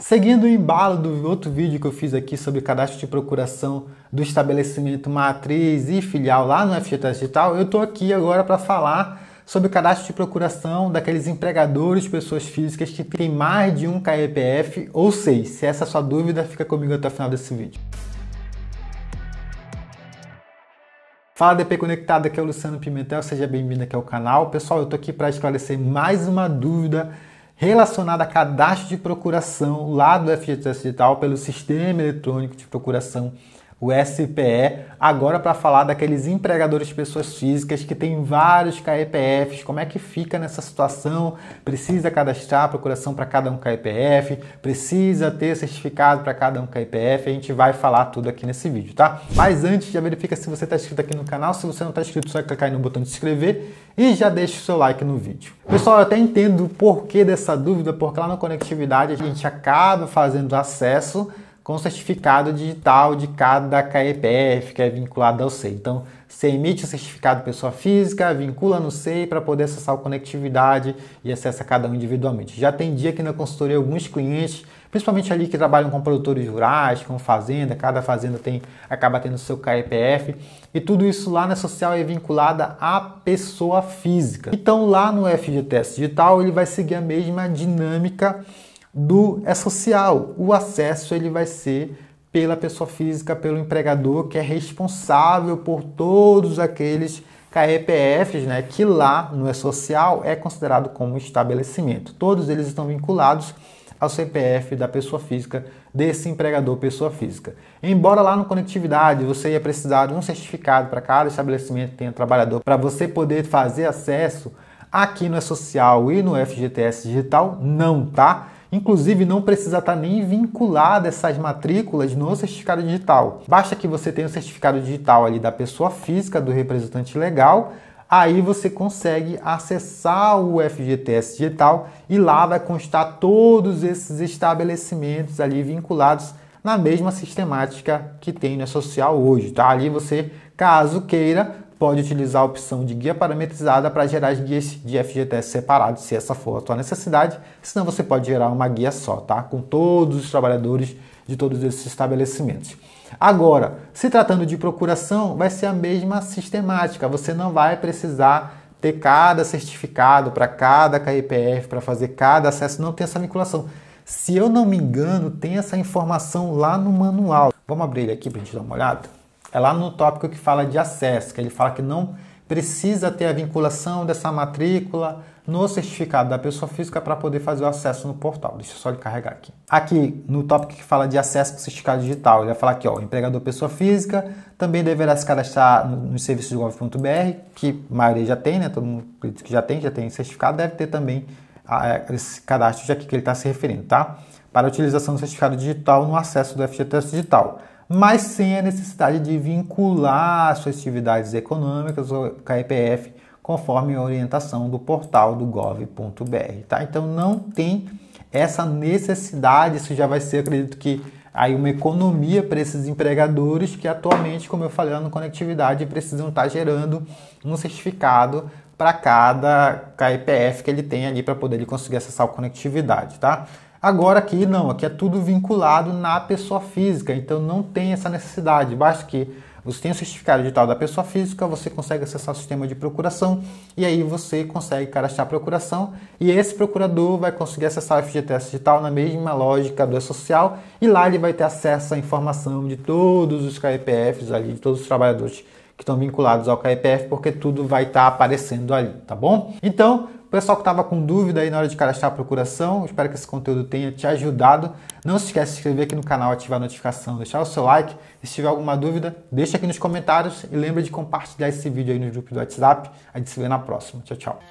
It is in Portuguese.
Seguindo o embalo do outro vídeo que eu fiz aqui sobre cadastro de procuração do estabelecimento matriz e filial lá no FGTS Digital, eu estou aqui agora para falar sobre cadastro de procuração daqueles empregadores, pessoas físicas que têm mais de um KEPF ou seis. Se essa é a sua dúvida, fica comigo até o final desse vídeo. Fala DP Conectado, aqui é o Luciano Pimentel, seja bem-vindo aqui ao canal. Pessoal, eu estou aqui para esclarecer mais uma dúvida relacionada a cadastro de procuração lá do FGTS Digital pelo Sistema Eletrônico de Procuração o SPE, agora para falar daqueles empregadores de pessoas físicas que tem vários KEPFs, como é que fica nessa situação? Precisa cadastrar a procuração para cada um KEPF, precisa ter certificado para cada um KEPF, a gente vai falar tudo aqui nesse vídeo, tá? Mas antes, já verifica se você está inscrito aqui no canal, se você não está inscrito, só é clicar aí no botão de se inscrever e já deixa o seu like no vídeo. Pessoal, eu até entendo o porquê dessa dúvida, porque lá na conectividade a gente acaba fazendo acesso com certificado digital de cada KEPF, que é vinculado ao SEI. Então, você emite o certificado pessoa física, vincula no SEI para poder acessar a conectividade e acessa cada um individualmente. Já tem dia aqui na consultoria alguns clientes, principalmente ali que trabalham com produtores rurais, com fazenda, cada fazenda tem acaba tendo seu KEPF, e tudo isso lá na social é vinculada à pessoa física. Então, lá no FGTS Digital, ele vai seguir a mesma dinâmica do é social. O acesso ele vai ser pela pessoa física, pelo empregador que é responsável por todos aqueles KEPFs, né, que lá no é social é considerado como estabelecimento. Todos eles estão vinculados ao CPF da pessoa física desse empregador pessoa física. Embora lá no conectividade você ia precisar de um certificado para cada estabelecimento que tenha trabalhador para você poder fazer acesso, aqui no é social e no FGTS digital não, tá? Inclusive, não precisa estar tá nem vinculada essas matrículas no certificado digital. Basta que você tenha o certificado digital ali da pessoa física, do representante legal, aí você consegue acessar o FGTS digital e lá vai constar todos esses estabelecimentos ali vinculados na mesma sistemática que tem no social hoje, tá? Ali você, caso queira, pode utilizar a opção de guia parametrizada para gerar guias de FGTS separados, se essa for a sua necessidade, senão você pode gerar uma guia só, tá? Com todos os trabalhadores de todos esses estabelecimentos. Agora, se tratando de procuração, vai ser a mesma sistemática, você não vai precisar ter cada certificado para cada KIPF, para fazer cada acesso, não tem essa vinculação. Se eu não me engano, tem essa informação lá no manual. Vamos abrir ele aqui para a gente dar uma olhada? é lá no tópico que fala de acesso, que ele fala que não precisa ter a vinculação dessa matrícula no certificado da pessoa física para poder fazer o acesso no portal. Deixa eu só carregar aqui. Aqui, no tópico que fala de acesso para o certificado digital, ele vai falar aqui, ó, o empregador pessoa física também deverá se cadastrar nos no serviços do gov.br, que a maioria já tem, né? Todo mundo que já tem, já tem certificado, deve ter também ah, é, esse cadastro já que ele está se referindo, tá? Para a utilização do certificado digital no acesso do FGTS digital mas sem a necessidade de vincular suas atividades econômicas ou KPF conforme a orientação do portal do gov.br, tá? Então não tem essa necessidade, isso já vai ser, acredito que aí uma economia para esses empregadores que atualmente, como eu falei lá no conectividade, precisam estar tá gerando um certificado para cada KPF que ele tem ali para poder ele conseguir acessar a conectividade, tá? Agora aqui não, aqui é tudo vinculado na pessoa física, então não tem essa necessidade. Basta que você tenha o certificado digital da pessoa física, você consegue acessar o sistema de procuração e aí você consegue cadastrar a procuração e esse procurador vai conseguir acessar o FGTS digital na mesma lógica do E-Social e lá ele vai ter acesso à informação de todos os KEPFs ali, de todos os trabalhadores que estão vinculados ao KEPF, porque tudo vai estar tá aparecendo ali, tá bom? Então, Pessoal que estava com dúvida aí na hora de cadastrar a procuração, espero que esse conteúdo tenha te ajudado. Não se esquece de se inscrever aqui no canal, ativar a notificação, deixar o seu like. E se tiver alguma dúvida, deixa aqui nos comentários e lembra de compartilhar esse vídeo aí no grupo do WhatsApp. A gente se vê na próxima. Tchau, tchau.